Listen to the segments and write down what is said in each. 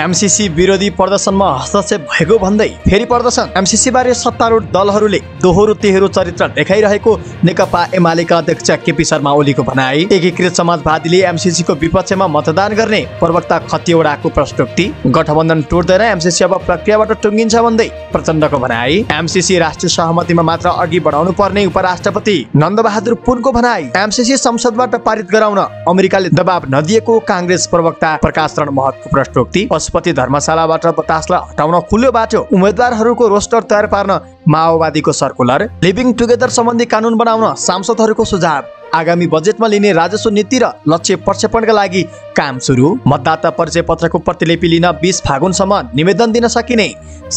MCC विरोधी प्रदर्शनमा हस्तक्षेप भएको भन्दै फेरि प्रदर्शन बारे सत्तारूढ दलहरूले दोहोरो तेह्रो चरित्र देखाइरहेको नेकपा एमालेका अध्यक्ष केपी शर्मा ओलीको भनाई एकीकृत समाजवादीले एमसिसीको विपक्षमा मतदान गर्ने प्रवक्ता खतिवडाको प्रस्तुति गठबन्धन टुट्दैन एमसिसी अब प्रक्रियाबाट टुङ्गिन्छ भन्दै प्रचण्डको भनाई एमसिसी राष्ट्रिय सहमतिमा मात्र अघि बढाउनु पर्ने उपराष्ट्रपति नन्दबहादुर पुनको भनाई एमसिसी संसदबाट पारित गराउन अमेरिकाले दबाब नदिएको काङ्ग्रेस प्रवक्ता प्रकाश रण महतको प्रस्तुति पशुपति धर्मशालाबाट बतासलाई हटाउन खुल्यो बाटो उम्मेद्वारहरूको रोस्टर तयार पार्न माओवादीको सर्कुलर लिभिङ टुगेदर सम्बन्धी कानुन बनाउन सांसदहरूको सुझाव आगामी बजेटमा लिने राजस्व नीति र लक्ष्य प्रक्षेपणका लागि काम सुरु मतदाता परिचय पत्रको प्रतिलिपि लिन बिस फागुनसम्म निवेदन दिन सकिने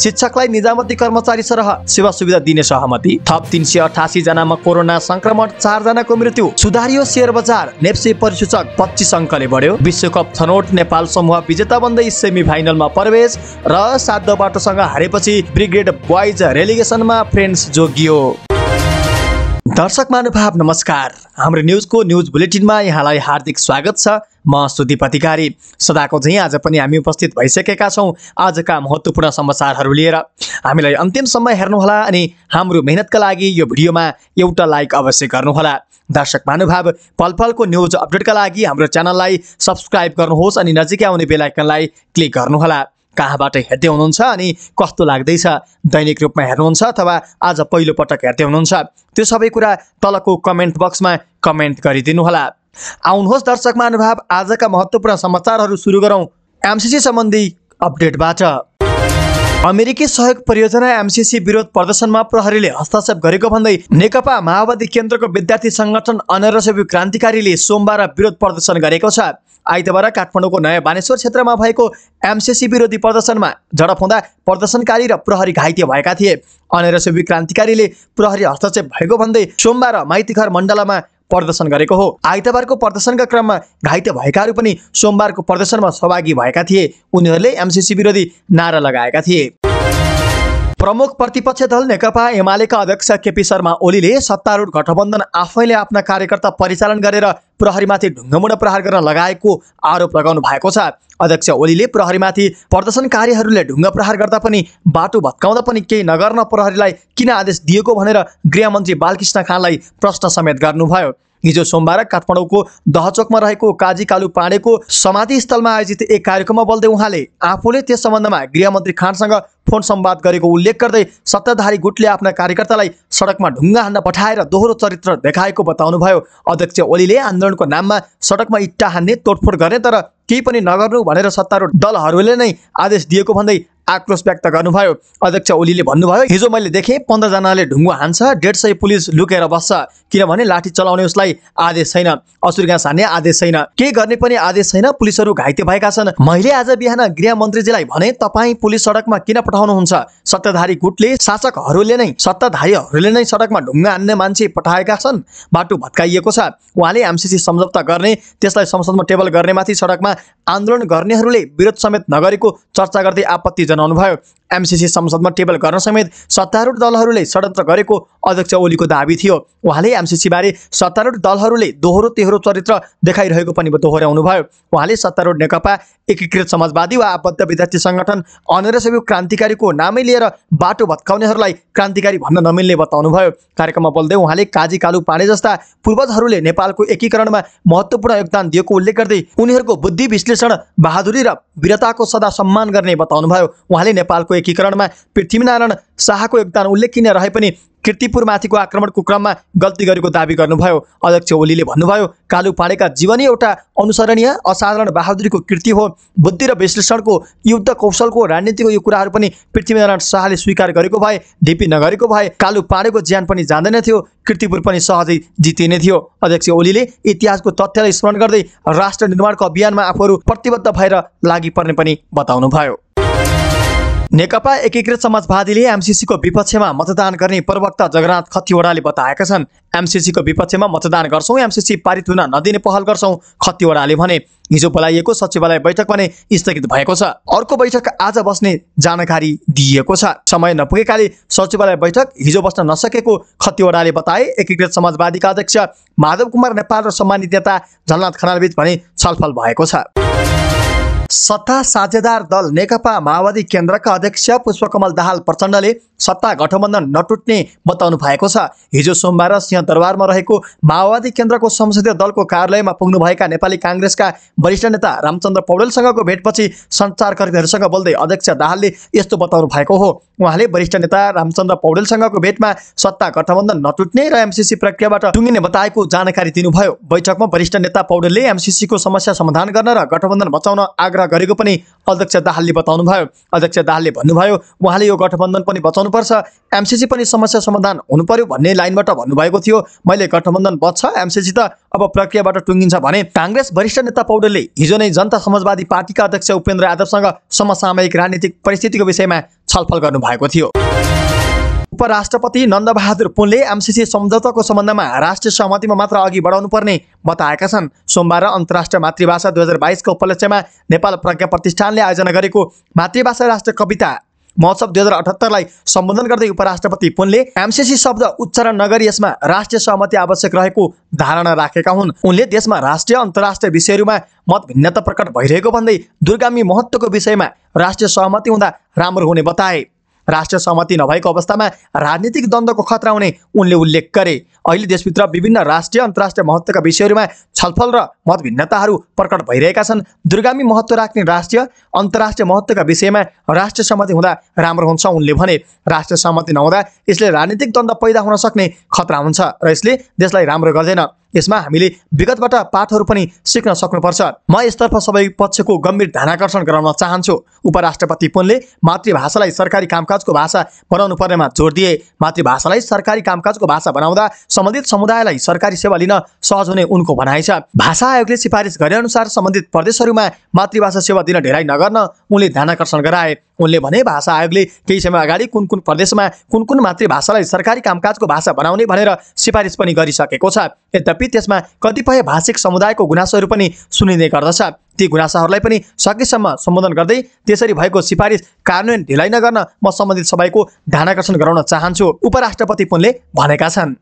शिक्षकलाई निजामती कर्मचारी सरह सेवा सुविधा दिने सहमति थप तिन सय अठासी जनामा कोरोना संक्रमण चारजनाको मृत्यु सुधारियो सेयर बजार नेप्से परिसूचक पच्चिस अङ्कले बढ्यो विश्वकप छनौट नेपाल समूह विजेता बन्दै सेमी फाइनलमा प्रवेश र सात बाटोसँग हारेपछि ब्रिगेड बोइज रेलिगेसनमा फ्रेन्ड्स जोगियो दर्शक महानुभाव नमस्कार हाम्रो न्युजको न्युज बुलेटिनमा यहाँलाई हार्दिक स्वागत छ म सुदीप अधिकारी सदाको झैँ आज पनि हामी उपस्थित भइसकेका छौँ आजका महत्त्वपूर्ण समाचारहरू लिएर हामीलाई अन्तिमसम्म हेर्नुहोला अनि हाम्रो मेहनतका लागि यो भिडियोमा एउटा लाइक अवश्य गर्नुहोला दर्शक महानुभाव पलपलको न्युज अपडेटका लागि हाम्रो च्यानललाई सब्सक्राइब गर्नुहोस् अनि नजिकै आउने बेलायकनलाई क्लिक गर्नुहोला कहाँबाट हेर्दै हुनुहुन्छ अनि कस्तो लाग्दैछ दैनिक रूपमा हेर्नुहुन्छ अथवा आज पहिलोपटक हेर्दै हुनुहुन्छ त्यो सबै कुरा तलको कमेन्ट बक्समा कमेन्ट गरिदिनुहोला आउनुहोस् दर्शक महानुभाव आजका महत्त्वपूर्ण समाचारहरू सुरु गरौँ एमसिसी सम्बन्धी अपडेटबाट अमेरिकी सहयोग परियोजना एमसिसी विरोध प्रदर्शनमा प्रहरीले हस्तक्षेप गरेको भन्दै नेकपा माओवादी केन्द्रको विद्यार्थी संगठन अनरसेवी क्रान्तिकारीले सोमबार विरोध प्रदर्शन गरेको छ आइतबार काठमाडौँको नयाँ बानेश्वर क्षेत्रमा भएको एमसिसी विरोधी प्रदर्शनमा झडप हुँदा प्रदर्शनकारी र प्रहरी घाइते भएका थिए अनरसेवी क्रान्तिकारीले प्रहरी हस्तक्षेप भएको भन्दै सोमबार माइतीघर मण्डलमा प्रदर्शन गरेको हो आइतबारको प्रदर्शनका क्रममा घाइते भएकाहरू पनि सोमबारको प्रदर्शनमा सहभागी भएका थिए उनीहरूले एमसिसी विरोधी नारा लगाएका थिए प्रमुख प्रतिपक्ष दल नेकपा एमालेका अध्यक्ष केपी शर्मा ओलीले सत्तारूढ गठबन्धन आफैले आफ्ना कार्यकर्ता परिचालन गरेर प्रहरीमाथि ढुङ्गमुड प्रहार गर्न लगाएको आरोप लगाउनु भएको छ अध्यक्ष ओलीले प्रहरीमाथि प्रदर्शनकारीहरूले ढुङ्ग प्रहार गर्दा पनि बाटो भत्काउँदा पनि केही नगर्न प्रहरीलाई किन आदेश दिएको भनेर गृहमन्त्री बालकृष्ण खानलाई प्रश्न समेत गर्नुभयो हिजो सोमबार काठमाडौँको दहचोकमा रहेको काजी कालु पाँडेको स्थलमा आयोजित एक कार्यक्रममा बोल्दै उहाँले आफूले त्यस सम्बन्धमा गृहमन्त्री खानसँग फोन सम्वाद गरेको उल्लेख गर्दै सत्ताधारी गुटले आफ्ना कार्यकर्तालाई सडकमा ढुङ्गा हान्न पठाएर दोहोरो चरित्र देखाएको बताउनुभयो अध्यक्ष ओलीले आन्दोलनको नाममा सडकमा इट्टा हान्ने तोडफोड गर्ने तर केही पनि नगर्नु भनेर सत्तारूढ दलहरूले नै आदेश दिएको भन्दै आक्रोश व्यक्त गर्नुभयो अध्यक्ष ओलीले भन्नुभयो हिजो मैले देखेँ पन्ध्रजनाले ढुङ्गो हान्छ डेढ सय पुलिस लुकेर बस्छ किनभने लाठी चलाउने उसलाई आदेश छैन असुर घाँस हान्ने आदेश छैन के गर्ने पनि आदेश छैन पुलिसहरू घाइते भएका छन् मैले आज बिहान गृहमन्त्रीजीलाई भने तपाईँ पुलिस सडकमा किन पठाउनुहुन्छ सत्ताधारी गुटले शासकहरूले नै सत्ताधारीहरूले नै सडकमा ढुङ्गा हान्ने मान्छे पठाएका छन् बाटो भत्काइएको छ उहाँले एमसिसी सम्झौता गर्ने त्यसलाई संसदमा टेबल गर्नेमाथि सडकमा आन्दोलन गर्नेहरूले विरोध समेत नगरेको चर्चा गर्दै आपत्ति नन एमसिसी संसदमा टेबल गर्न समेत सत्तारूढ दलहरूले षड्यन्त्र गरेको अध्यक्ष ओलीको दावी थियो उहाँले एमसिसीबारे सत्तारूढ दलहरूले दोहोरो तेह्रो चरित्र देखाइरहेको पनि दोहोऱ्याउनुभयो उहाँले सत्तारूढ नेकपा एकीकृत समाजवादी वा आबद्ध विद्यार्थी सङ्गठन सबै क्रान्तिकारीको नामै लिएर बाटो भत्काउनेहरूलाई क्रान्तिकारी भन्न नमिल्ने बताउनुभयो कार्यक्रममा बोल्दै उहाँले काजी कालु पाँडे जस्ता पूर्वजहरूले नेपालको एकीकरणमा महत्त्वपूर्ण योगदान दिएको उल्लेख गर्दै उनीहरूको बुद्धि विश्लेषण बहादुरी र वीरताको सदा सम्मान गर्ने बताउनुभयो उहाँले नेपालको एकीकरणमा पृथ्वीनारायण शाहको योगदान उल्लेखनीय रहे पनि किर्तिपुरमाथिको आक्रमणको क्रममा गल्ती गरेको दावी गर्नुभयो अध्यक्ष ओलीले भन्नुभयो कालु पाँडेका जीवनी एउटा अनुसरणीय असाधारण बहादुरीको कृति हो बुद्धि र विश्लेषणको युद्ध कौशलको राजनीतिको यो कुराहरू पनि पृथ्वीनारायण शाहले स्वीकार गरेको भए ढिपी नगरेको भए कालु पाँडेको ज्यान पनि जाँदैन थियो किर्तिपुर पनि सहजै जितिने थियो अध्यक्ष ओलीले इतिहासको तथ्यलाई स्मरण गर्दै राष्ट्र निर्माणको अभियानमा आफूहरू प्रतिबद्ध भएर लागि पर्ने पनि बताउनुभयो नेकपा एकीकृत समाजवादीले एमसिसीको विपक्षमा मतदान गर्ने प्रवक्ता जगन्नाथ खतिवड़ाले बताएका छन् एमसिसीको विपक्षमा मतदान गर्छौँ एमसिसी पारित हुन नदिने पहल गर्छौँ खतिवड़ाले भने हिजो बोलाइएको सचिवालय बैठक भने स्थगित भएको छ अर्को बैठक आज बस्ने जानकारी दिइएको छ समय नपुगेकाले सचिवालय बैठक हिजो बस्न नसकेको खतिवड़ाले बताए एकीकृत समाजवादीका अध्यक्ष माधव कुमार नेपाल र सम्मानित नेता झलनाथ खनालबीच भने छलफल भएको छ सत्ता साझेदार दल नेकपा माओवादी केन्द्रका अध्यक्ष पुष्पकमल दाहाल प्रचण्डले सत्ता गठबन्धन नटुट्ने बताउनु भएको छ हिजो सोमबार सिंहदरबारमा रहेको माओवादी केन्द्रको संसदीय दलको कार्यालयमा पुग्नुभएका नेपाली काङ्ग्रेसका वरिष्ठ नेता रामचन्द्र पौडेलसँगको भेटपछि सञ्चारकर्मीहरूसँग बोल्दै अध्यक्ष दाहालले यस्तो बताउनु भएको हो उहाँले वरिष्ठ नेता रामचन्द्र पौडेलसँगको भेटमा सत्ता गठबन्धन नटुट्ने र एमसिसी प्रक्रियाबाट टुङ्गिने बताएको जानकारी दिनुभयो बैठकमा वरिष्ठ नेता पौडेलले एमसिसीको समस्या समाधान गर्न र गठबन्धन बचाउन आग्रह आग्रह गरेको पनि अध्यक्ष दाहालले बताउनुभयो अध्यक्ष दाहालले भन्नुभयो उहाँले यो गठबन्धन पनि बचाउनुपर्छ एमसिसी पनि समस्या समाधान हुनु पर्यो भन्ने लाइनबाट भन्नुभएको थियो मैले गठबन्धन बच्छ एमसिसी त अब प्रक्रियाबाट टुङ्गिन्छ भने काङ्ग्रेस वरिष्ठ नेता पौडेलले हिजो नै जनता समाजवादी पार्टीका अध्यक्ष उपेन्द्र यादवसँग समसामयिक राजनीतिक परिस्थितिको विषयमा छलफल गर्नुभएको थियो उपराष्ट्रपति नन्दबहादुर पुनले एमसिसी सम्झौताको सम्बन्धमा राष्ट्रिय सहमतिमा मात्र अघि बढाउनु पर्ने बताएका छन् सोमबार अन्तर्राष्ट्रिय मातृभाषा दुई हजार बाइसको उपलक्ष्यमा नेपाल प्रज्ञा प्रतिष्ठानले आयोजना गरेको मातृभाषा राष्ट्र कविता महोत्सव दुई हजार अठहत्तरलाई सम्बोधन गर्दै उपराष्ट्रपति पुनले एमसिसी शब्द उच्चारण नगरी यसमा राष्ट्रिय सहमति आवश्यक रहेको धारणा राखेका हुन् उनले देशमा राष्ट्रिय अन्तर्राष्ट्रिय विषयहरूमा मत भिन्नता प्रकट भइरहेको भन्दै दुर्गामी महत्त्वको विषयमा राष्ट्रिय सहमति हुँदा राम्रो हुने बताए राष्ट्रिय सहमति नभएको अवस्थामा राजनीतिक द्वन्द्वको खतरा हुने उनले उल्लेख गरे अहिले देशभित्र विभिन्न राष्ट्रिय अन्तर्राष्ट्रिय महत्त्वका विषयहरूमा छलफल र मतभिन्नताहरू प्रकट भइरहेका छन् दुर्गामी महत्त्व राख्ने राष्ट्रिय अन्तर्राष्ट्रिय महत्त्वका विषयमा राष्ट्रिय सहमति हुँदा राम्रो हुन्छ उनले भने राष्ट्रिय सहमति नहुँदा यसले राजनीतिक द्वन्द्व पैदा हुन सक्ने खतरा हुन्छ र यसले देशलाई राम्रो गर्दैन यसमा हामीले विगतबाट पाठहरू पनि सिक्न सक्नुपर्छ म यसतर्फ सबै पक्षको गम्भीर ध्यानाकर्षण गराउन चाहन्छु उपराष्ट्रपति पुनले मातृभाषालाई सरकारी कामकाजको भाषा बनाउनु पर्नेमा जोड दिए मातृभाषालाई सरकारी कामकाजको भाषा बनाउँदा सम्बन्धित समुदायलाई सरकारी सेवा लिन सहज हुने उनको भनाइ छ भाषा आयोगले सिफारिस गरे अनुसार सम्बन्धित प्रदेशहरूमा मातृभाषा सेवा दिन ढिलाइ नगर्न उनले ध्यानकर्षण गराए उनले भने भाषा आयोगले केही समय अगाडि कुन कुन प्रदेशमा कुन कुन मातृभाषालाई सरकारी कामकाजको भाषा बनाउने भनेर सिफारिस पनि गरिसकेको छ यद्यपि त्यसमा कतिपय भाषिक समुदायको गुनासोहरू पनि सुनिने गर्दछ ती गुनासाहरूलाई पनि सकेसम्म सम्बोधन गर्दै त्यसरी भएको सिफारिस कार्यान्वयन ढिलाइ नगर्न म सम्बन्धित सबैको ध्यानकर्षण गराउन चाहन्छु उपराष्ट्रपति पुनले भनेका छन्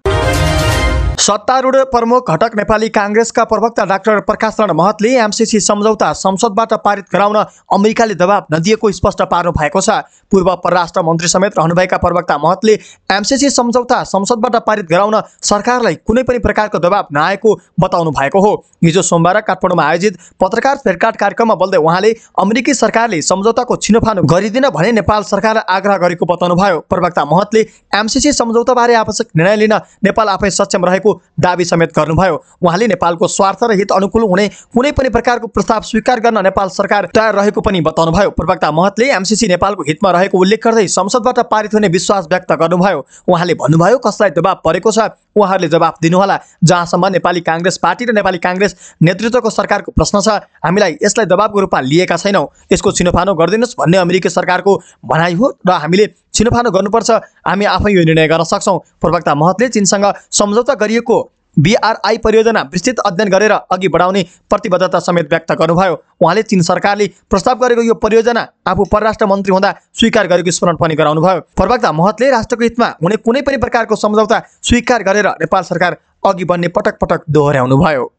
सत्तारूढ प्रमुख घटक नेपाली काङ्ग्रेसका प्रवक्ता डाक्टर प्रकाश रण महतले एमसिसी सम्झौता संसदबाट पारित गराउन अमेरिकाले दबाब नदिएको स्पष्ट पार्नु भएको छ पूर्व परराष्ट्र मन्त्री समेत रहनुभएका प्रवक्ता महतले एमसिसी सम्झौता संसदबाट पारित गराउन सरकारलाई कुनै पनि प्रकारको दबाब नआएको बताउनु भएको हो हिजो सोमबार काठमाडौँमा आयोजित पत्रकार भेटघाट कार्यक्रममा बोल्दै उहाँले अमेरिकी सरकारले सम्झौताको छिनोफानो गरिदिन भने नेपाल सरकार आग्रह गरेको बताउनुभयो प्रवक्ता महतले एमसिसी सम्झौताबारे आवश्यक निर्णय लिन नेपाल आफै सक्षम रहेको भएको दावी समेत गर्नुभयो उहाँले नेपालको स्वार्थ र हित अनुकूल हुने कुनै पनि प्रकारको प्रस्ताव स्वीकार गर्न नेपाल सरकार तयार रहेको पनि बताउनुभयो प्रवक्ता महतले एमसिसी नेपालको हितमा रहेको उल्लेख गर्दै संसदबाट पारित हुने विश्वास व्यक्त गर्नुभयो उहाँले भन्नुभयो कसलाई दबाब परेको छ उहाँहरूले जवाफ दिनुहोला जहाँसम्म नेपाली काङ्ग्रेस पार्टी र नेपाली काङ्ग्रेस नेतृत्वको सरकारको प्रश्न छ हामीलाई यसलाई दबाबको रूपमा लिएका छैनौँ यसको छिनोफानो गरिदिनुहोस् भन्ने अमेरिकी सरकारको भनाइ हो र हामीले छिनोफानो गर्नुपर्छ हामी आफै यो निर्णय गर्न सक्छौँ प्रवक्ता महतले चिनसँग सम्झौता गरिएको बिआरआई परियोजना विस्तृत अध्ययन गरेर अघि बढाउने प्रतिबद्धता समेत व्यक्त गर्नुभयो उहाँले चिन सरकारले प्रस्ताव गरेको यो परियोजना आफू परराष्ट्र मन्त्री हुँदा स्वीकार गरेको स्मरण पनि गराउनुभयो प्रवक्ता महतले राष्ट्रको हितमा हुने कुनै पनि प्रकारको सम्झौता स्वीकार गरेर नेपाल सरकार अघि बढ्ने पटक पटक दोहोऱ्याउनुभयो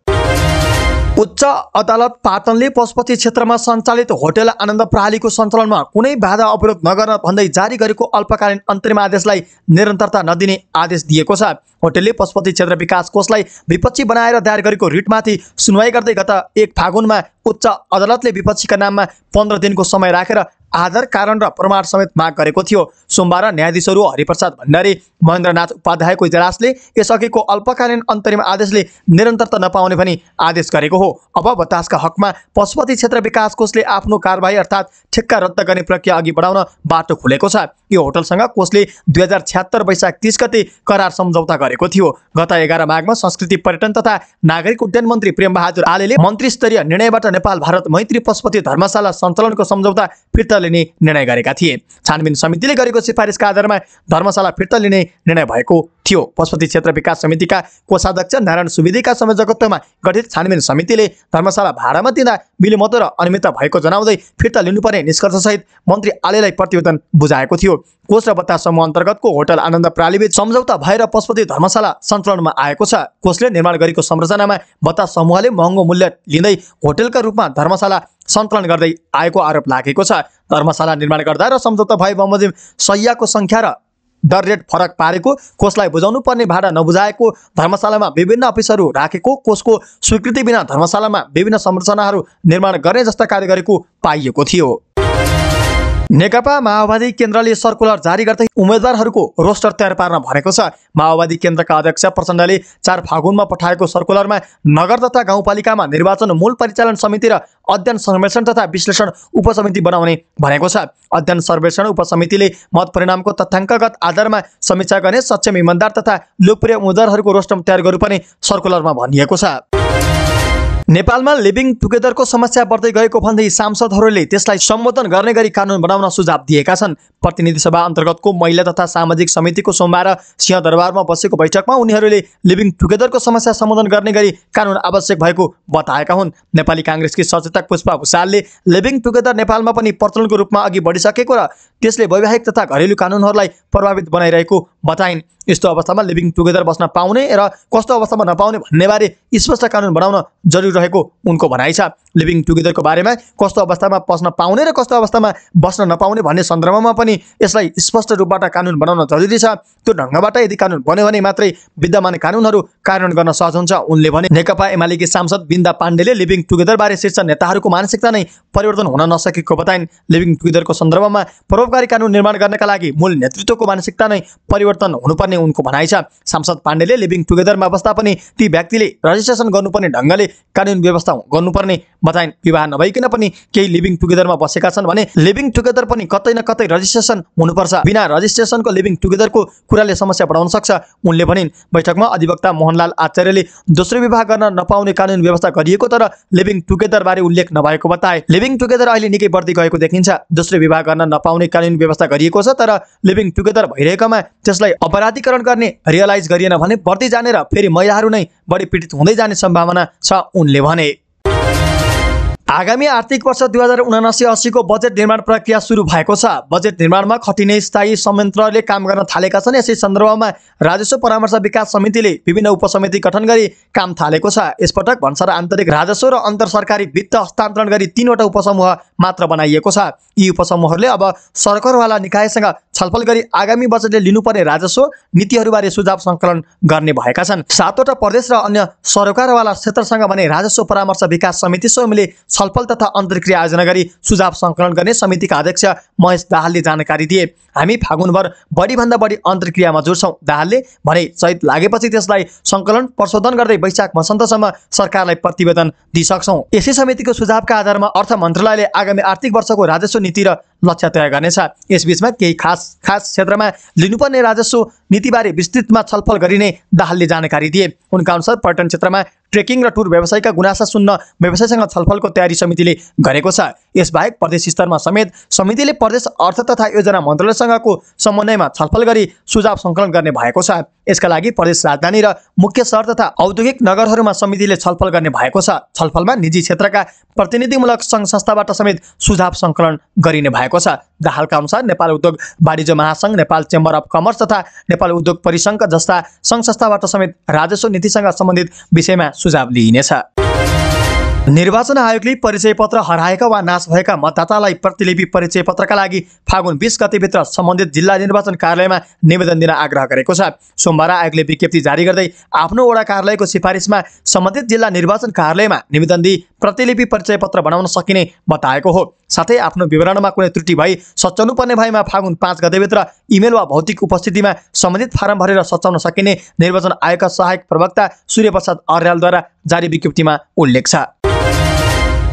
उच्च अदालत पाटनले पशुपति क्षेत्रमा सञ्चालित होटेल आनन्द प्रणालीको सञ्चालनमा कुनै बाधा अवरोध नगर्न भन्दै जारी गरेको अल्पकालीन अन्तरिम आदेशलाई निरन्तरता नदिने आदेश दिएको छ होटेलले पशुपति क्षेत्र विकास कोषलाई विपक्षी बनाएर दायर गरेको रिटमाथि सुनवाई गर्दै गत एक फागुनमा उच्च अदालतले विपक्षीका नाममा पन्ध्र दिनको समय राखेर आधार कारण र प्रमाण समेत माग गरेको थियो सोमबार न्यायाधीशहरू हरिप्रसाद भण्डारी महेन्द्रनाथ उपाध्यायको इजलासले यसअघिको अल्पकालीन अन्तरिम आदेशले निरन्तरता नपाउने भनी आदेश गरेको हो अब बतासका हकमा पशुपति क्षेत्र विकास कोषले आफ्नो कारवाही अर्थात् ठेक्का रद्द गर्ने प्रक्रिया अघि बढाउन बाटो खुलेको छ यो होटलसँग कोषले दुई हजार छ्यात्तर वैशाख तिस गते करार सम्झौता गरेको थियो गत एघार माघमा संस्कृति पर्यटन तथा नागरिक उड्डयन मन्त्री प्रेमबहादुर आले मन्त्री स्तरीय निर्णयबाट नेपाल भारत मैत्री पशुपति धर्मशाला सञ्चालनको सम्झौता फिर्ता लिने निर्णय गरेका थिए छानबिन समितिले गरेको सिफारिसका आधारमा धर्मशाला फिर्ता लिने निर्णय भएको थियो पशुपति क्षेत्र विकास समितिका कोषाध्यक्ष नारायण सुवेदीका संयोजकत्वमा गठित छानबिन समितिले धर्मशाला भाडामा दिँदा मिलिमतो र अनियमितता भएको जनाउँदै फिर्ता लिनुपर्ने निष्कर्षसहित मन्त्री आलेलाई प्रतिवेदन बुझाएको थियो कोष र बत्ता समूह अन्तर्गतको होटल आनन्द प्रालीबीच सम्झौता भएर पशुपति धर्मशाला सञ्चालनमा आएको छ कोषले निर्माण गरेको संरचनामा बत्ता समूहले महँगो मूल्य लिँदै होटलका रूपमा धर्मशाला सञ्चालन गर्दै आएको आरोप लागेको छ धर्मशाला निर्माण गर्दा र सम्झौता भए बमोजिम सयको सङ्ख्या र दर रेट फरक पारेको कोषलाई बुझाउनु पर्ने भाडा नबुझाएको धर्मशालामा विभिन्न अफिसहरू राखेको कोषको स्वीकृति बिना धर्मशालामा विभिन्न संरचनाहरू निर्माण गर्ने जस्ता कार्य गरेको पाइएको थियो नेकपा माओवादी केन्द्रले सर्कुलर जारी गर्दै उम्मेद्वारहरूको रोस्टर तयार पार्न भनेको छ माओवादी केन्द्रका अध्यक्ष प्रचण्डले चार फागुनमा पठाएको सर्कुलरमा नगर तथा गाउँपालिकामा निर्वाचन मूल परिचालन समिति र अध्ययन सर्वेक्षण तथा विश्लेषण उपसमिति बनाउने भनेको छ अध्ययन सर्वेक्षण उपसमितिले मत परिणामको तथ्याङ्कगत आधारमा समीक्षा गर्ने सक्षम इमान्दार तथा लोकप्रिय उम्मेद्वारहरूको रोस्टर तयार गर्नुपर्ने सर्कुलरमा भनिएको छ नेपालमा लिभिङ टुगेदरको समस्या बढ्दै गएको भन्दै सांसदहरूले त्यसलाई सम्बोधन गर्ने गरी कानुन बनाउन सुझाव दिएका छन् प्रतिनिधि सभा अन्तर्गतको महिला तथा सामाजिक समितिको सोमबार सिंहदरबारमा बसेको बैठकमा उनीहरूले लिभिङ टुगेदरको समस्या सम्बोधन गर्ने गरी कानुन आवश्यक भएको बताएका हुन् नेपाली काङ्ग्रेसकी सचेतक पुष्पा भूषालले लिभिङ टुगेदर नेपालमा पनि प्रचलनको रूपमा अघि बढिसकेको र त्यसले वैवाहिक तथा घरेलु कानुनहरूलाई प्रभावित बनाइरहेको बताइन् यस्तो अवस्थामा लिभिङ टुगेदर बस्न पाउने र कस्तो अवस्थामा नपाउने भन्नेबारे स्पष्ट कानुन बनाउन जरुरी रहेको उनको भनाइ छ लिभिङ टुगेदरको बारेमा कस्तो अवस्थामा पस्न पाउने र कस्तो अवस्थामा बस्न नपाउने भन्ने सन्दर्भमा पनि यसलाई स्पष्ट रूपबाट कानुन बनाउन जरुरी छ त्यो ढङ्गबाट यदि कानुन बन्यो भने मात्रै विद्यमान कानुनहरू कार्यान्वयन गर्न सहज हुन्छ उनले भने नेकपा एमालेकी सांसद बिन्दा पाण्डेले लिभिङ टुगेदरबारे शीर्ष नेताहरूको मानसिकता नै परिवर्तन हुन नसकेको बताइन् लिभिङ टुगेदरको सन्दर्भमा प्रभावकारी कानुन निर्माण गर्नका लागि मूल नेतृत्वको मानसिकता नै परिवर्तन हुनुपर्ने उनको भनाइ छ सांसद पाण्डेले लिभिङ टुगेदरमा बस्दा पनि ती व्यक्तिले रजिस्ट्रेसन गर्नुपर्ने ढङ्गले कानुन व्यवस्था गर्नुपर्ने बताइन् विवाह नभइकन पनि केही लिभिङ टुगेदरमा बसेका छन् भने लिभिङ टुगेदर पनि कतै न कतै रजिस्ट्रेसन हुनुपर्छ बिना रजिस्ट्रेसनको लिभिङ टुगेदरको कुराले समस्या बढाउन सक्छ उनले भनिन् बैठकमा अधिवक्ता मोहनलाल आचार्यले दोस्रो विवाह गर्न नपाउने कानुन व्यवस्था गरिएको तर लिभिङ टुगेदर बारे उल्लेख नभएको बताए लिभिङ टुगेदर अहिले निकै बढ्दै गएको देखिन्छ दोस्रो विवाह गर्न नपाउने कानुन व्यवस्था गरिएको छ तर लिभिङ टुगेदर भइरहेकोमा त्यसलाई अपराधिकरण गर्ने रियलाइज गरिएन भने बढ्दै जाने र फेरि महिलाहरू नै बढी पीडित हुँदै जाने सम्भावना छ उनले भने आगामी आर्थिक वर्ष दुई हजार उनासी अस्सीको बजेट निर्माण प्रक्रिया सुरु भएको छ बजेट निर्माणमा खटिने स्थायी संयन्त्रले काम गर्न थालेका छन् यसै सन्दर्भमा राजस्व परामर्श विकास समितिले विभिन्न उपसमिति गठन गरी काम थालेको छ यसपटक भन्सार आन्तरिक राजस्व र अन्तर सरकारी वित्त हस्तान्तरण गरी तीनवटा उपसमूह मात्र बनाइएको छ यी उपसमूहहरूले अब सरकारवाला निकायसँग छलफल गरी आगामी बजेटले लिनुपर्ने राजस्व नीतिहरूबारे सुझाव सङ्कलन गर्ने भएका छन् सातवटा प्रदेश र अन्य सरकारवाला क्षेत्रसँग भने राजस्व परामर्श विकास समिति स्वयंले छलफल तथा अन्तर्क्रिया आयोजना गरी सुझाव सङ्कलन गर्ने समितिका अध्यक्ष महेश दाहालले जानकारी दिए हामी फागुनभर बढीभन्दा बढी अन्तर्क्रियामा जोड्छौँ दाहालले भने चैत लागेपछि त्यसलाई सङ्कलन प्रशोधन गर्दै वैशाख मसन्तसम्म सरकारलाई प्रतिवेदन दिइसक्छौँ यसै समितिको सुझावका आधारमा अर्थ मन्त्रालयले आगामी आर्थिक वर्षको राजस्व नीति र लक्ष्य तय गर्नेछ यसबीचमा केही खास खास क्षेत्रमा लिनुपर्ने राजस्व नीतिबारे विस्तृतमा छलफल गरिने दाहालले जानकारी दिए उनका अनुसार पर्यटन क्षेत्रमा ट्रेकिङ र टुर व्यवसायका गुनासा सुन्न व्यवसायसँग छलफलको तयारी समितिले गरेको छ यसबाहेक प्रदेश स्तरमा समेत समितिले प्रदेश अर्थ तथा योजना मन्त्रालयसँगको समन्वयमा छलफल गरी सुझाव सङ्कलन गर्ने भएको छ यसका लागि प्रदेश राजधानी र मुख्य सहर तथा औद्योगिक नगरहरूमा समितिले छलफल गर्ने भएको छ छलफलमा निजी क्षेत्रका प्रतिनिधिमूलक सङ्घ संस्थाबाट समेत सुझाव सङ्कलन गरिने भएको छ दाहालका अनुसार नेपाल उद्योग वाणिज्य महासङ्घ नेपाल चेम्बर अफ कमर्स तथा नेपाल उद्योग परिसङ्घ जस्ता सङ्घ संस्थाबाट समेत राजस्व नीति सँग सम्बन्धित विषयमा सुझाव लिइनेछ निर्वाचन आयोगले परिचय पत्र हराएका वा नाश भएका मतदातालाई प्रतिलिपि परिचय पत्रका लागि फागुन बिस गतिभित्र सम्बन्धित जिल्ला निर्वाचन कार्यालयमा निवेदन दिन आग्रह गरेको छ सोमबार आयोगले विज्ञप्ति जारी गर्दै आफ्नो वडा कार्यालयको सिफारिसमा सम्बन्धित जिल्ला निर्वाचन कार्यालयमा निवेदन दिई प्रतिलिपि परिचय पत्र बनाउन सकिने बताएको हो साथै आफ्नो विवरणमा कुनै त्रुटि भई सच्याउनुपर्ने भएमा फागुन पाँच गतेभित्र इमेल वा भौतिक उपस्थितिमा सम्बन्धित फारम भरेर सच्याउन सकिने निर्वाचन आयोगका सहायक प्रवक्ता सूर्यप्रसाद अर्यालद्वारा जारी विज्ञप्तिमा उल्लेख छ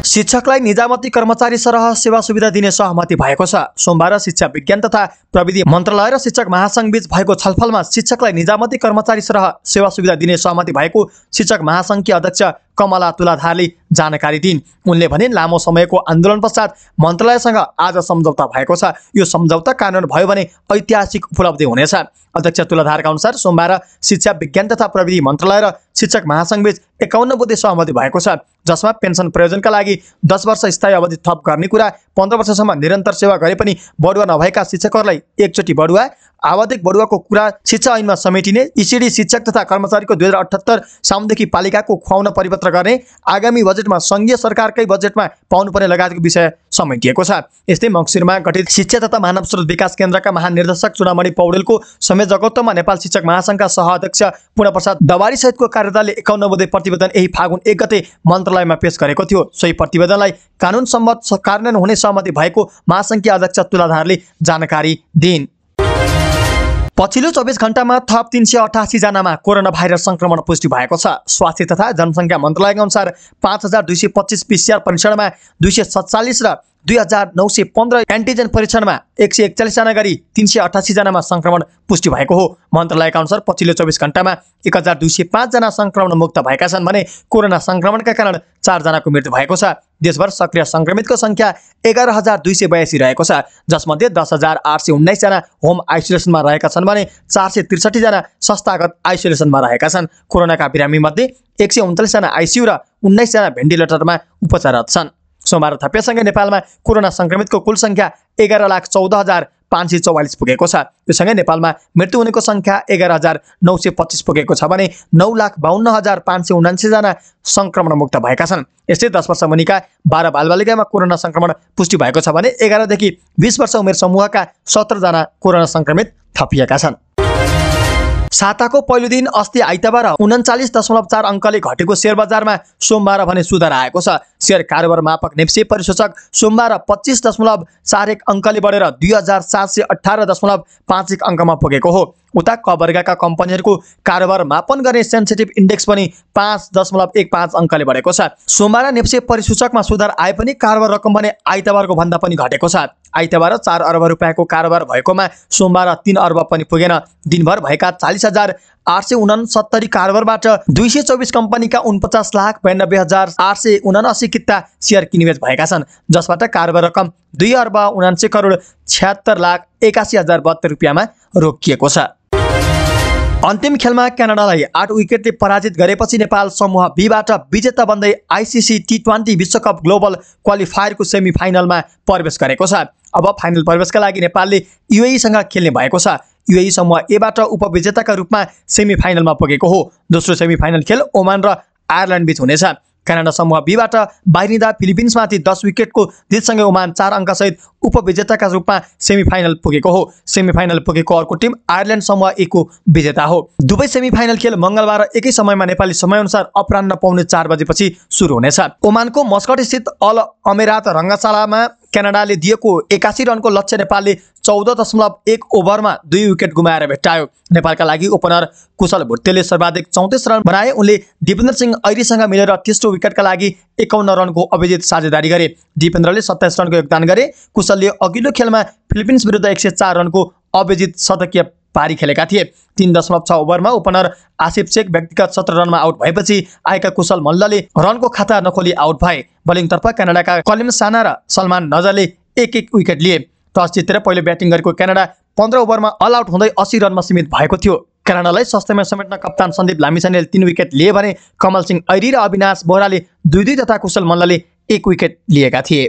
शिक्षकलाई निजामती कर्मचारी सरह सेवा सुविधा दिने सहमति भएको छ सोमबार शिक्षा विज्ञान तथा प्रविधि मन्त्रालय र शिक्षक महासङ्घ बीच भएको छलफलमा शिक्षकलाई निजामती कर्मचारी सरह सेवा सुविधा दिने सहमति भएको शिक्षक महासङ्घकी अध्यक्ष कमला तुलाधारले जानकारी दिइन् उनले भनिन् लामो समयको आन्दोलन पश्चात मन्त्रालयसँग आज सम्झौता भएको छ यो सम्झौता कानुन भयो भने ऐतिहासिक उपलब्धि हुनेछ अध्यक्ष तुलाधारका अनुसार सोमबार शिक्षा विज्ञान तथा प्रविधि मन्त्रालय र शिक्षक महासङ्घबीच एकाउन्न बुद्धि सहमति भएको छ जसमा पेन्सन प्रयोजनका लागि दस वर्ष स्थायी अवधि थप गर्ने कुरा पन्ध्र वर्षसम्म निरन्तर सेवा गरे पनि बढुवा नभएका शिक्षकहरूलाई एकचोटि बढुवा आवाधिक बढुवाको कुरा शिक्षा ऐनमा समेटिने इसिडी शिक्षक तथा कर्मचारीको दुई हजार अठहत्तर साउनदेखि पालिकाको खुवाउन परिपत्र गर्ने आगामी बजेटमा सङ्घीय सरकारकै बजेटमा पाउनुपर्ने लगायतको विषय समेटिएको छ यस्तै मङ्सिरमा गठित शिक्षा तथा मानव स्रोत विकास केन्द्रका महानिर्देशक चुनामणि पौडेलको समय जगत्वमा नेपाल शिक्षक महासङ्घका सहअध्यक्ष पूर्णप्रसाद दवारी सहितको कार्यदलले एकाउन्नब्बे प्रतिवेदन यही फागुन एक गते मन्त्रालयमा पेश गरेको थियो सोही प्रतिवेदनलाई कानुन सम्मत कार्यान्वयन हुने सहमति भएको महासङ्घीय अध्यक्ष तुलाधारले जानकारी दिइन् पछिल्लो चौबिस घण्टामा थप तिन सय अठासीजनामा कोरोना भाइरस सङ्क्रमण पुष्टि भएको छ स्वास्थ्य तथा जनसङ्ख्या मन्त्रालयका अनुसार पाँच हजार दुई सय पच्चिस पिसिआर परीक्षणमा दुई सय सत्तालिस र दुई हजार नौ सय पन्ध्र एन्टिजेन परीक्षणमा एक सय एकचालिसजना गरी तिन सय अठासीजनामा सङ्क्रमण पुष्टि भएको हो मन्त्रालयका अनुसार पछिल्लो चौबिस घन्टामा एक हजार दुई सय पाँचजना सङ्क्रमण मुक्त भएका छन् भने कोरोना सङ्क्रमणका कारण चारजनाको मृत्यु भएको छ देशभर सक्रिय सङ्क्रमितको सङ्ख्या एघार हजार दुई सय बयासी रहेको छ जसमध्ये दस हजार आठ सय उन्नाइसजना होम आइसोलेसनमा रहेका छन् भने चार सय त्रिसठीजना संस्थागत आइसोलेसनमा रहेका छन् कोरोनाका बिरामीमध्ये एक सय उन्चालिसजना आइसियु र उन्नाइसजना भेन्टिलेटरमा उपचाररत छन् सोमबार थपेसँगै नेपालमा कोरोना सङ्क्रमितको कुल सङ्ख्या एघार लाख चौध हजार पाँच सय चौवालिस पुगेको छ सँगै नेपालमा मृत्यु हुनेको सङ्ख्या एघार हजार नौ सय पच्चिस पुगेको छ भने नौ लाख बाहन्न हजार पाँच सय उनासीजना सङ्क्रमणमुक्त भएका छन् यस्तै दस वर्ष मुनिका बाह्र बालबालिकामा कोरोना सङ्क्रमण पुष्टि भएको छ भने एघारदेखि बिस वर्ष उमेर समूहका सत्रजना कोरोना सङ्क्रमित थपिएका छन् साताको पहिलो दिन अस्ति आइतबार उन्चालिस दशमलव चार अङ्कले घटेको सेयर बजारमा सोमबार भने सुधार आएको छ सेयर कारोबार मापक नेप्से परिसूचक सोमबार पच्चिस दशमलव चार एक अङ्कले बढेर दुई हजार सात सय अठार दशमलव पाँच एक अङ्कमा पुगेको हो उता क वर्गका कम्पनीहरूको कारोबार मापन गर्ने सेन्सिटिभ इन्डेक्स पनि पाँच दशमलव एक पाँच अङ्कले बढेको छ सोमबार नेप्से परिसूचकमा सुधार आए पनि कारोबार रकम भने आइतबारको भन्दा पनि घटेको छ आइतबार चार अर्ब रुपियाँको कारोबार भएकोमा सोमबार तिन अर्ब पनि पुगेन दिनभर भएका चालिस हजार आठ सय उनासत्तरी कारोबारबाट दुई सय चौबिस कम्पनीका उनपचास लाख बयानब्बे हजार आठ सय उनासी किता सेयर किनिवेश भएका छन् जसबाट कारोबार रकम दुई अर्ब उनासी करोड छ्यात्तर लाख एकासी हजार बहत्तर रुपियाँमा रोकिएको छ अन्तिम खेलमा क्यानाडालाई आठ विकेटले पराजित गरेपछि नेपाल समूह बीबाट विजेता बन्दै आइसिसी टी ट्वेन्टी विश्वकप ग्लोबल क्वालिफायरको सेमिफाइनलमा प्रवेश गरेको छ अब फाइनल प्रवेशका लागि नेपालले युएईसँग खेल्ने भएको छ युएई समूह एबाट उपविजेताका रूपमा सेमी फाइनलमा पुगेको हो दोस्रो सेमी फाइनल खेल ओमान र आयरल्यान्ड बीच हुनेछ क्यानाडा समूह बीबाट बाहिरिँदा फिलिपिन्समाथि दस विकेटको जितसँगै ओमान चार अङ्कसहित उपविजेताका रूपमा सेमी फाइनल पुगेको हो सेमी फाइनल पुगेको अर्को टिम आयरल्यान्ड समूह को विजेता हो दुवै सेमी फाइनल खेल मङ्गलबार एकै समयमा नेपाली समयअनुसार अपरान्न पाउने चार बजेपछि सुरु हुनेछ ओमानको मस्कट स्थित अल अमेरात रङ्गशालामा क्यानाडाले दिएको एकासी रनको लक्ष्य नेपालले चौध दशमलव एक ओभरमा दुई विकेट गुमाएर भेट्टायो नेपालका लागि ओपनर कुशल भुट्टेले सर्वाधिक चौतिस रन बनाए उनले दिपेन्द्र सिंह ऐरीसँग मिलेर तेस्रो विकेटका लागि एकाउन्न रनको अभिजित साझेदारी गरे दिपेन्द्रले सत्ताइस रनको योगदान गरे कुशलले अघिल्लो खेलमा फिलिपिन्स विरुद्ध एक सय चार रनको अभिजित शतकीय पारी खेलेका थिए तीन दशमलव छ ओभरमा ओपनर आसिफ शेख व्यक्तिगत सत्र रनमा आउट भएपछि आएका कुशल मल्लले रनको खाता नखोली आउट भए बलिङतर्फ क्यानाडाका कलिम साना र सलमान नजरले एक एक विकेट लिए टस जितेर पहिलो ब्याटिङ गरेको क्यानाडा पन्ध्र ओभरमा अल आउट हुँदै अस्सी रनमा सीमित भएको थियो क्यानाडालाई सस्तैमा समेट्न कप्तान सन्दीप लामिछानेले तिन विकेट लिए भने कमल सिंह ऐरी र अविनाश बोहराले दुई दुई तथा कुशल मल्लले एक विकेट लिएका थिए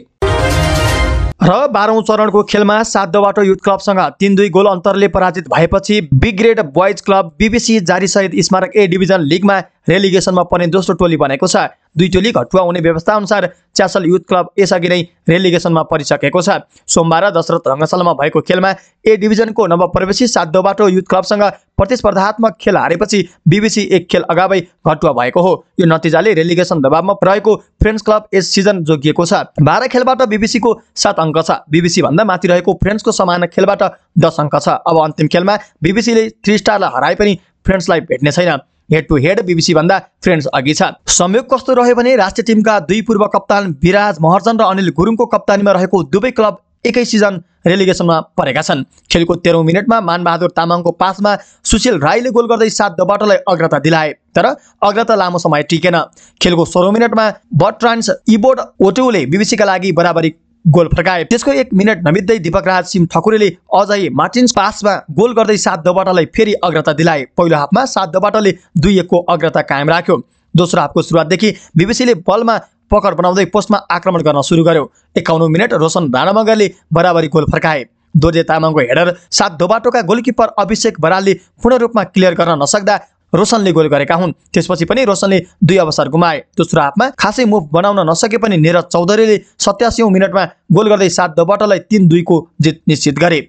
र बाह्रौँ चरणको खेलमा साधबाट युथ क्लबसँग तिन दुई गोल अन्तरले पराजित भएपछि बिग्रेड बोइज क्लब बिबिसी जारीसहित स्मारक ए डिभिजन लिगमा रेलिगेसनमा पर्ने दोस्रो टोली बनेको छ दुई टोली घटुवा हुने व्यवस्था अनुसार च्यासल युथ क्लब यसअघि नै रेलिगेसनमा परिसकेको छ सोमबार दशरथ रङ्गशालामा भएको खेलमा ए डिभिजनको नवप्रवेशी साधोबाटो युथ क्लबसँग प्रतिस्पर्धात्मक खेल हारेपछि बिबिसी एक खेल अगावै घटुवा भएको हो यो नतिजाले रेलिगेसन दबावमा रहेको फ्रेन्ड्स क्लब यस सिजन जोगिएको छ बाह्र खेलबाट बिबिसीको सात अङ्क छ भन्दा माथि रहेको फ्रेन्ड्सको समान खेलबाट दस अङ्क छ अब अन्तिम खेलमा बिबिसीले थ्री स्टारलाई हराए पनि फ्रेन्ड्सलाई भेट्ने छैन हेड टु हेड बिबिसी भन्दा फ्रेन्ड्स अघि छ संयोग कस्तो रह्यो भने राष्ट्रिय टिमका दुई पूर्व कप्तान विराज महर्जन र अनिल गुरुङको कप्तानीमा रहेको दुवै क्लब एकै सिजन रेलिगेसनमा परेका छन् खेलको तेह्रौँ मिनटमा मानबहादुर तामाङको पासमा सुशील राईले गोल गर्दै सात दबाटलाई अग्रता दिलाए तर अग्रता लामो समय टिकेन खेलको सोह्रौँ मिनटमा बट्रान्स इबोर्ड ओटेउले बिबिसीका लागि बराबरी गोल फर्काए त्यसको एक मिनट नबित्दै दिपक राज सिंह ठकुरेले अझै मार्टिन्स पासमा गोल गर्दै सात दोबाटालाई फेरि अग्रता दिलाए पहिलो हाफमा सात दबाटले दुई एकको अग्रता कायम राख्यो दोस्रो हाफको सुरुवातदेखि बिबिसीले बलमा पकड बनाउँदै पोस्टमा आक्रमण गर्न सुरु गर्यो एकाउन्न मिनट रोशन राणामगरले बराबरी गोल फर्काए दोर्जे तामाङको हेडर सात दोबाटोका गोलकिपर अभिषेक बरालले पूर्ण रूपमा क्लियर गर्न नसक्दा रोसनले गोल गरेका हुन् त्यसपछि पनि रोशनले दुई अवसर गुमाए दोस्रो हाफमा खासै मुभ बनाउन नसके पनि निरज चौधरीले सत्यासी मिनटमा गोल गर्दै सात दबटलाई तिन दुईको जित निश्चित गरे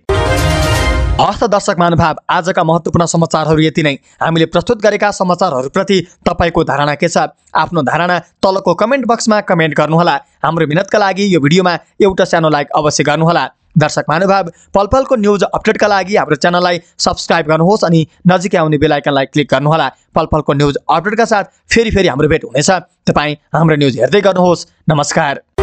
हस्त दर्शक महानुभाव आजका महत्त्वपूर्ण समाचारहरू यति नै हामीले प्रस्तुत गरेका समाचारहरूप्रति तपाईँको धारणा के छ आफ्नो धारणा तलको कमेन्ट बक्समा कमेन्ट गर्नुहोला हाम्रो मिहिनेतका लागि यो भिडियोमा एउटा सानो लाइक अवश्य गर्नुहोला दर्शक महानुभाव पल पलको न्युज अपडेटका लागि हाम्रो च्यानललाई सब्सक्राइब गर्नुहोस् अनि नजिकै आउने बेलायकनलाई क्लिक गर्नुहोला पल पलको न्युज अपडेटका साथ फेरि फेरि हाम्रो भेट हुनेछ तपाईँ हाम्रो न्युज हेर्दै गर्नुहोस् नमस्कार